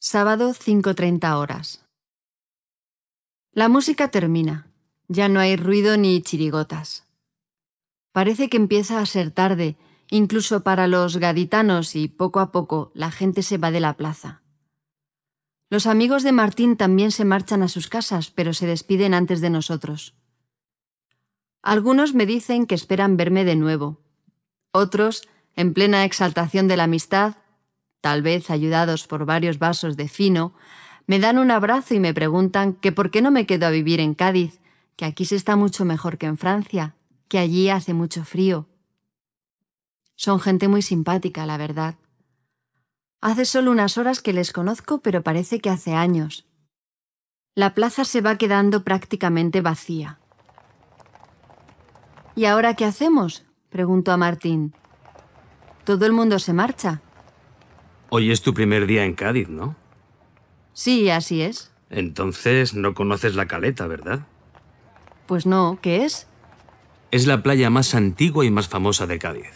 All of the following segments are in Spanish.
Sábado 5.30 horas. La música termina. Ya no hay ruido ni chirigotas. Parece que empieza a ser tarde, incluso para los gaditanos, y poco a poco la gente se va de la plaza. Los amigos de Martín también se marchan a sus casas, pero se despiden antes de nosotros. Algunos me dicen que esperan verme de nuevo. Otros, en plena exaltación de la amistad, tal vez ayudados por varios vasos de fino, me dan un abrazo y me preguntan que por qué no me quedo a vivir en Cádiz, que aquí se está mucho mejor que en Francia, que allí hace mucho frío. Son gente muy simpática, la verdad. Hace solo unas horas que les conozco, pero parece que hace años. La plaza se va quedando prácticamente vacía. ¿Y ahora qué hacemos? preguntó a Martín. Todo el mundo se marcha, Hoy es tu primer día en Cádiz, ¿no? Sí, así es. Entonces no conoces la caleta, ¿verdad? Pues no, ¿qué es? Es la playa más antigua y más famosa de Cádiz.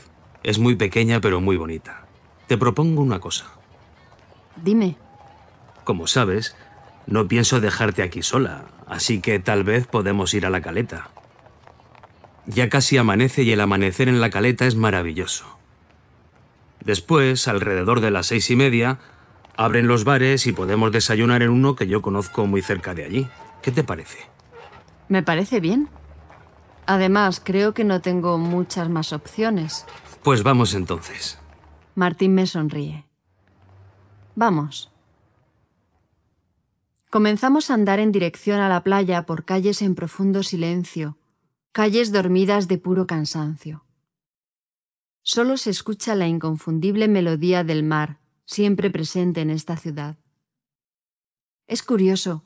Es muy pequeña pero muy bonita. Te propongo una cosa. Dime. Como sabes, no pienso dejarte aquí sola, así que tal vez podemos ir a la caleta. Ya casi amanece y el amanecer en la caleta es maravilloso. Después, alrededor de las seis y media, abren los bares y podemos desayunar en uno que yo conozco muy cerca de allí. ¿Qué te parece? Me parece bien. Además, creo que no tengo muchas más opciones. Pues vamos entonces. Martín me sonríe. Vamos. Comenzamos a andar en dirección a la playa por calles en profundo silencio, calles dormidas de puro cansancio. Solo se escucha la inconfundible melodía del mar, siempre presente en esta ciudad. Es curioso,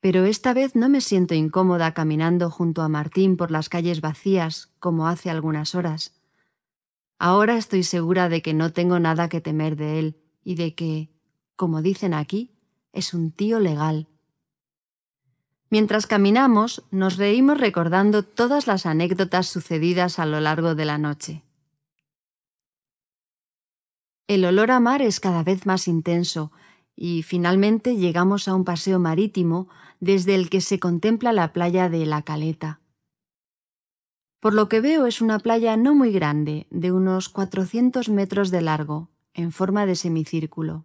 pero esta vez no me siento incómoda caminando junto a Martín por las calles vacías, como hace algunas horas. Ahora estoy segura de que no tengo nada que temer de él y de que, como dicen aquí, es un tío legal. Mientras caminamos, nos reímos recordando todas las anécdotas sucedidas a lo largo de la noche. El olor a mar es cada vez más intenso y finalmente llegamos a un paseo marítimo desde el que se contempla la playa de La Caleta. Por lo que veo es una playa no muy grande, de unos 400 metros de largo, en forma de semicírculo.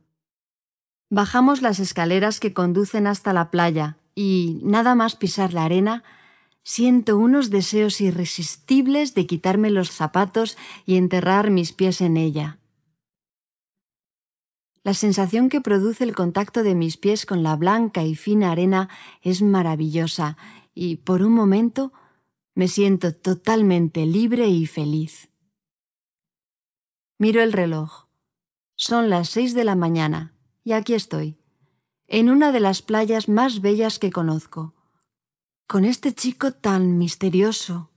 Bajamos las escaleras que conducen hasta la playa y, nada más pisar la arena, siento unos deseos irresistibles de quitarme los zapatos y enterrar mis pies en ella. La sensación que produce el contacto de mis pies con la blanca y fina arena es maravillosa y por un momento me siento totalmente libre y feliz. Miro el reloj. Son las seis de la mañana y aquí estoy, en una de las playas más bellas que conozco, con este chico tan misterioso,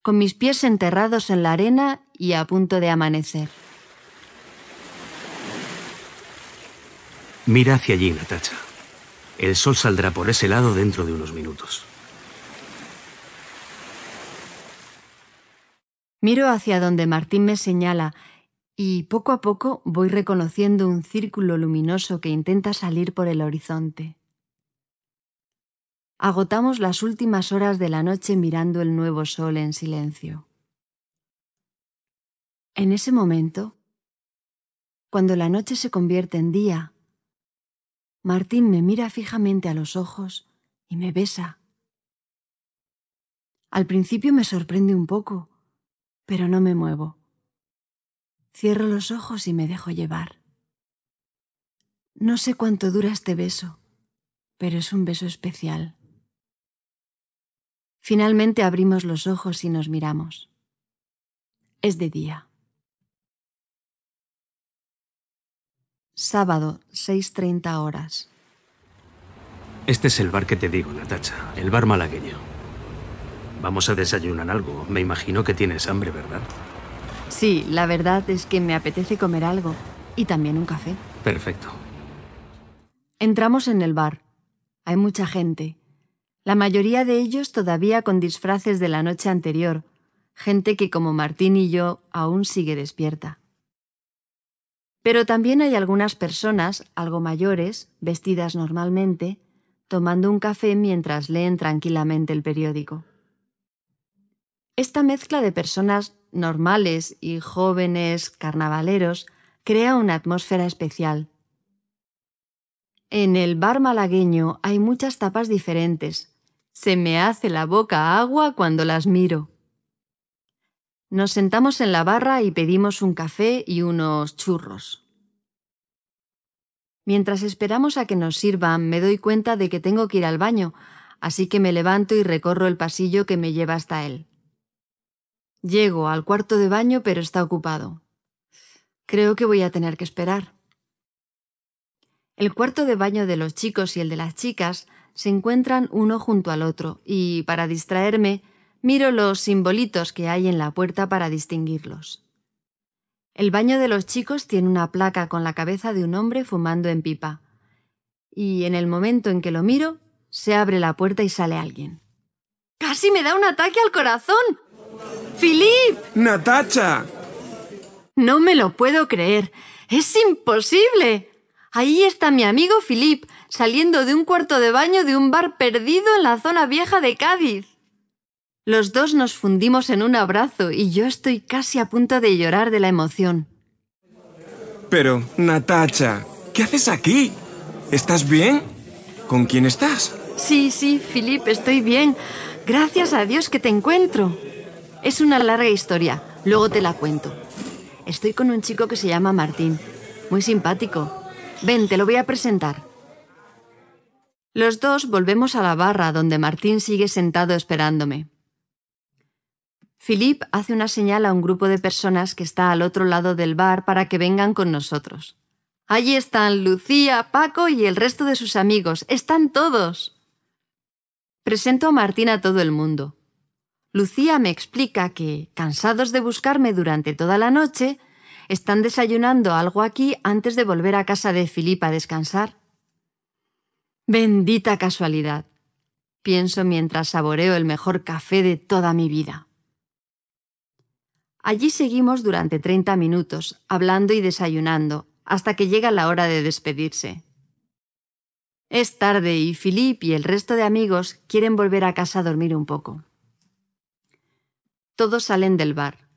con mis pies enterrados en la arena y a punto de amanecer. Mira hacia allí, Natacha. El sol saldrá por ese lado dentro de unos minutos. Miro hacia donde Martín me señala y poco a poco voy reconociendo un círculo luminoso que intenta salir por el horizonte. Agotamos las últimas horas de la noche mirando el nuevo sol en silencio. En ese momento, cuando la noche se convierte en día, Martín me mira fijamente a los ojos y me besa. Al principio me sorprende un poco, pero no me muevo. Cierro los ojos y me dejo llevar. No sé cuánto dura este beso, pero es un beso especial. Finalmente abrimos los ojos y nos miramos. Es de día. Sábado, 6.30 horas. Este es el bar que te digo, Natacha, el bar malagueño. Vamos a desayunar algo. Me imagino que tienes hambre, ¿verdad? Sí, la verdad es que me apetece comer algo. Y también un café. Perfecto. Entramos en el bar. Hay mucha gente. La mayoría de ellos todavía con disfraces de la noche anterior. Gente que como Martín y yo aún sigue despierta. Pero también hay algunas personas, algo mayores, vestidas normalmente, tomando un café mientras leen tranquilamente el periódico. Esta mezcla de personas normales y jóvenes carnavaleros crea una atmósfera especial. En el bar malagueño hay muchas tapas diferentes. Se me hace la boca agua cuando las miro. Nos sentamos en la barra y pedimos un café y unos churros. Mientras esperamos a que nos sirvan, me doy cuenta de que tengo que ir al baño, así que me levanto y recorro el pasillo que me lleva hasta él. Llego al cuarto de baño, pero está ocupado. Creo que voy a tener que esperar. El cuarto de baño de los chicos y el de las chicas se encuentran uno junto al otro, y para distraerme, Miro los simbolitos que hay en la puerta para distinguirlos. El baño de los chicos tiene una placa con la cabeza de un hombre fumando en pipa. Y en el momento en que lo miro, se abre la puerta y sale alguien. ¡Casi me da un ataque al corazón! ¡Philip! ¡Natacha! No me lo puedo creer. ¡Es imposible! Ahí está mi amigo Philip, saliendo de un cuarto de baño de un bar perdido en la zona vieja de Cádiz. Los dos nos fundimos en un abrazo y yo estoy casi a punto de llorar de la emoción. Pero, Natacha, ¿qué haces aquí? ¿Estás bien? ¿Con quién estás? Sí, sí, Philip, estoy bien. Gracias a Dios que te encuentro. Es una larga historia, luego te la cuento. Estoy con un chico que se llama Martín. Muy simpático. Ven, te lo voy a presentar. Los dos volvemos a la barra donde Martín sigue sentado esperándome. Philip hace una señal a un grupo de personas que está al otro lado del bar para que vengan con nosotros. Allí están Lucía, Paco y el resto de sus amigos. Están todos. Presento a Martín a todo el mundo. Lucía me explica que, cansados de buscarme durante toda la noche, están desayunando algo aquí antes de volver a casa de Philip a descansar. Bendita casualidad, pienso mientras saboreo el mejor café de toda mi vida. Allí seguimos durante 30 minutos, hablando y desayunando, hasta que llega la hora de despedirse. Es tarde y Filip y el resto de amigos quieren volver a casa a dormir un poco. Todos salen del bar.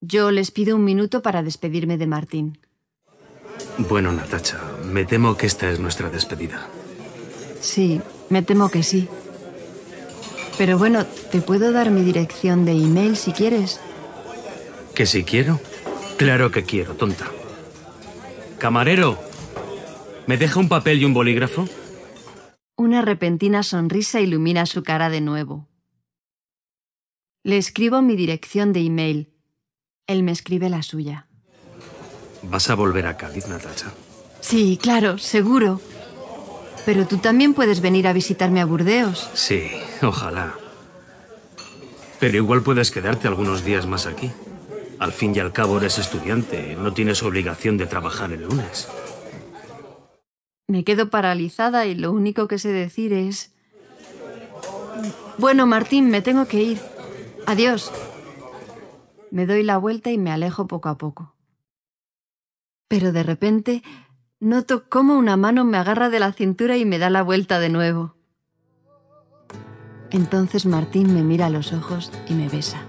Yo les pido un minuto para despedirme de Martín. Bueno, Natacha, me temo que esta es nuestra despedida. Sí, me temo que sí. Pero bueno, te puedo dar mi dirección de email si quieres. ¿Que si quiero? Claro que quiero, tonta. Camarero, ¿me deja un papel y un bolígrafo? Una repentina sonrisa ilumina su cara de nuevo. Le escribo mi dirección de email. Él me escribe la suya. ¿Vas a volver a Cádiz, Natacha? Sí, claro, seguro. Pero tú también puedes venir a visitarme a Burdeos. Sí, ojalá. Pero igual puedes quedarte algunos días más aquí. Al fin y al cabo eres estudiante, no tienes obligación de trabajar el lunes. Me quedo paralizada y lo único que sé decir es... Bueno, Martín, me tengo que ir. Adiós. Me doy la vuelta y me alejo poco a poco. Pero de repente noto cómo una mano me agarra de la cintura y me da la vuelta de nuevo. Entonces Martín me mira a los ojos y me besa.